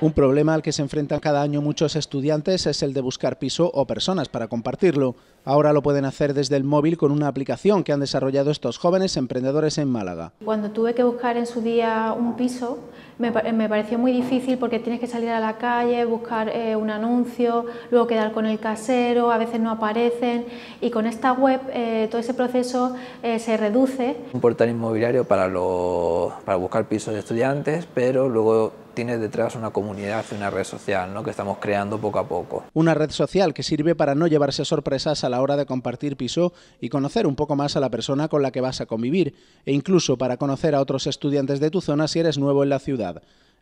Un problema al que se enfrentan cada año muchos estudiantes es el de buscar piso o personas para compartirlo. Ahora lo pueden hacer desde el móvil con una aplicación que han desarrollado estos jóvenes emprendedores en Málaga. Cuando tuve que buscar en su día un piso, me, pareció muy difícil porque tienes que salir a la calle, buscar eh, un anuncio, luego quedar con el casero, a veces no aparecen y con esta web eh, todo ese proceso eh, se reduce. Un portal inmobiliario para, para buscar pisos de estudiantes, pero luego tienes detrás una comunidad una red social ¿no? que estamos creando poco a poco. Una red social que sirve para no llevarse sorpresas a la hora de compartir piso y conocer un poco más a la persona con la que vas a convivir e incluso para conocer a otros estudiantes de tu zona si eres nuevo en la ciudad.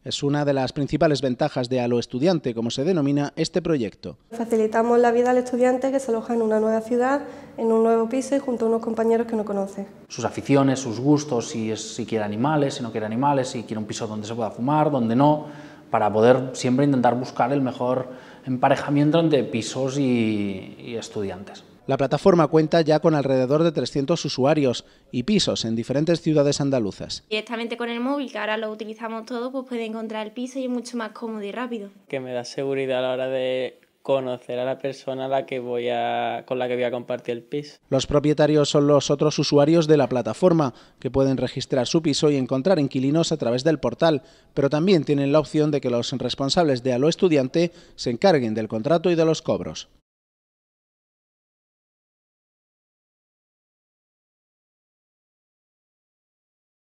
Es una de las principales ventajas de Aloestudiante, Estudiante, como se denomina este proyecto. Facilitamos la vida al estudiante que se aloja en una nueva ciudad, en un nuevo piso y junto a unos compañeros que no conoce. Sus aficiones, sus gustos, si, quiere animales, si no quiere animales, si quiere un piso donde se pueda fumar, donde no, para poder siempre intentar buscar el mejor emparejamiento entre pisos y estudiantes. La plataforma cuenta ya con alrededor de 300 usuarios y pisos en diferentes ciudades andaluzas. Directamente con el móvil, que ahora lo utilizamos todo, pues puede encontrar el piso y es mucho más cómodo y rápido. Que me da seguridad a la hora de conocer a la persona con la que voy a compartir el piso. Los propietarios son los otros usuarios de la plataforma, que pueden registrar su piso y encontrar inquilinos a través del portal, pero también tienen la opción de que los responsables de Alo Estudiante se encarguen del contrato y de los cobros.